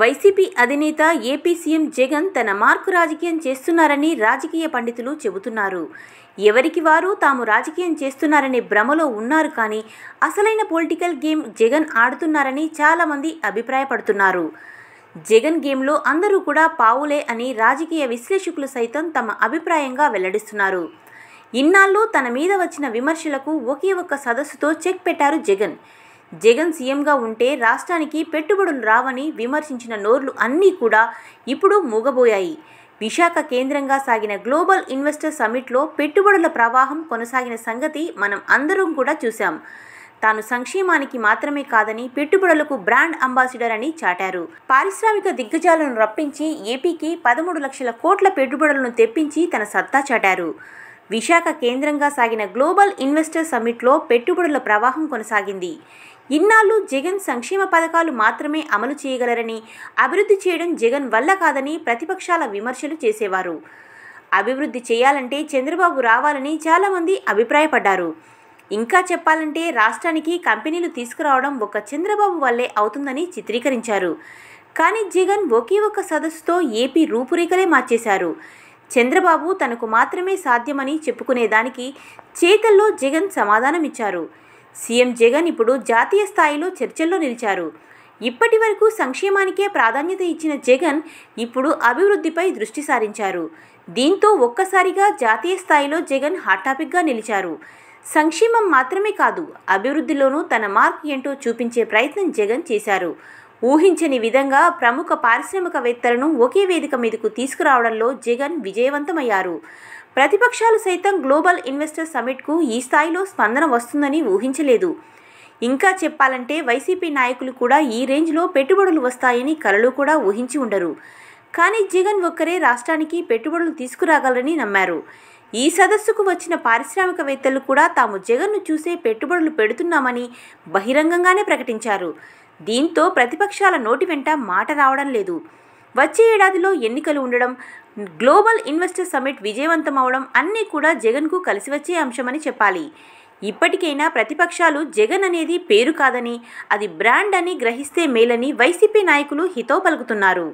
YCP అధినేత AP CM Jagan తన mark రాజకీయం చేస్తున్నారని రాజకీయ పండితులు చెబుతున్నారు ఎవరికి వారు తాము రాజకీయం చేస్తున్నారనే భ్రమలో ఉన్నారు కానీ అసలైన పొలిటికల్ గేమ్ జగన్ ఆడుతున్నారని చాలామంది అభిప్రాయపడుతున్నారు జగన్ గేమ్లో అందరూ కూడా పావులే అని రాజకీయ విశ్లేషకులు సైతం తమ అభిప్రాయంగా వెల్లడిస్తున్నారు ఇన్నాళ్ళు తన మీద వచ్చిన విమర్శలకు ఒకే ఒక్క సదస్సుతో చెక్ పెట్టారు జగన్ జగన్ సీఎంగా ఉంటే రాష్ట్రానికి పెట్టుబడులు రావని విమర్శించిన నోర్లు అన్నీ కూడా ఇప్పుడు మూగబోయాయి విశాఖ కేంద్రంగా సాగిన గ్లోబల్ ఇన్వెస్టర్ సమిట్లో పెట్టుబడుల ప్రవాహం కొనసాగిన సంగతి మనం అందరం కూడా చూశాం తాను సంక్షేమానికి మాత్రమే కాదని పెట్టుబడులకు బ్రాండ్ అంబాసిడర్ అని చాటారు పారిశ్రామిక దిగ్గజాలను రప్పించి ఏపీకి పదమూడు లక్షల కోట్ల పెట్టుబడులను తెప్పించి తన సత్తా చాటారు విశాఖ కేంద్రంగా సాగిన గ్లోబల్ ఇన్వెస్టర్ సమ్మిట్లో పెట్టుబడుల ప్రవాహం కొనసాగింది ఇన్నాళ్ళు జగన్ సంక్షేమ పథకాలు మాత్రమే అమలు చేయగలరని అభివృద్ధి చేయడం జగన్ వల్ల కాదని ప్రతిపక్షాల విమర్శలు చేసేవారు అభివృద్ధి చేయాలంటే చంద్రబాబు రావాలని చాలామంది అభిప్రాయపడ్డారు ఇంకా చెప్పాలంటే రాష్ట్రానికి కంపెనీలు తీసుకురావడం ఒక చంద్రబాబు వల్లే అవుతుందని చిత్రీకరించారు కానీ జగన్ ఒకే ఒక్క సదస్సుతో ఏపీ రూపురేఖలే మార్చేశారు చంద్రబాబు తనకు మాత్రమే సాధ్యమని చెప్పుకునేదానికి చేతల్లో జగన్ సమాధానమిచ్చారు సీఎం జగన్ ఇప్పుడు జాతీయ స్థాయిలో చర్చల్లో నిలిచారు ఇప్పటి వరకు సంక్షేమానికే ప్రాధాన్యత ఇచ్చిన జగన్ ఇప్పుడు అభివృద్ధిపై దృష్టి సారించారు దీంతో ఒక్కసారిగా జాతీయ స్థాయిలో జగన్ హాట్ టాపిక్గా నిలిచారు సంక్షేమం మాత్రమే కాదు అభివృద్ధిలోనూ తన మార్క్ ఏంటో చూపించే ప్రయత్నం జగన్ చేశారు ఊహించని విధంగా ప్రముఖ పారిశ్రామికవేత్తలను ఒకే వేదిక మీదకు తీసుకురావడంలో జగన్ విజయవంతమయ్యారు ప్రతిపక్షాలు సైతం గ్లోబల్ ఇన్వెస్టర్ సమిట్కు ఈ స్థాయిలో స్పందన వస్తుందని ఊహించలేదు ఇంకా చెప్పాలంటే వైసీపీ నాయకులు కూడా ఈ రేంజ్లో పెట్టుబడులు వస్తాయని కలలు కూడా ఊహించి ఉండరు కానీ జగన్ ఒక్కరే రాష్ట్రానికి పెట్టుబడులు తీసుకురాగలరని నమ్మారు ఈ సదస్సుకు వచ్చిన పారిశ్రామికవేత్తలు కూడా తాము జగన్ను చూసే పెట్టుబడులు పెడుతున్నామని బహిరంగంగానే ప్రకటించారు దీంతో ప్రతిపక్షాల నోటి వెంట మాట రావడం లేదు వచ్చే ఏడాదిలో ఎన్నికలు ఉండడం గ్లోబల్ ఇన్వెస్టర్ సమ్మిట్ విజయవంతం అవడం అన్నీ కూడా జగన్కు కలిసి వచ్చే అంశమని చెప్పాలి ఇప్పటికైనా ప్రతిపక్షాలు జగన్ అనేది పేరు కాదని అది బ్రాండ్ అని గ్రహిస్తే మేలని వైసీపీ నాయకులు హితో పలుకుతున్నారు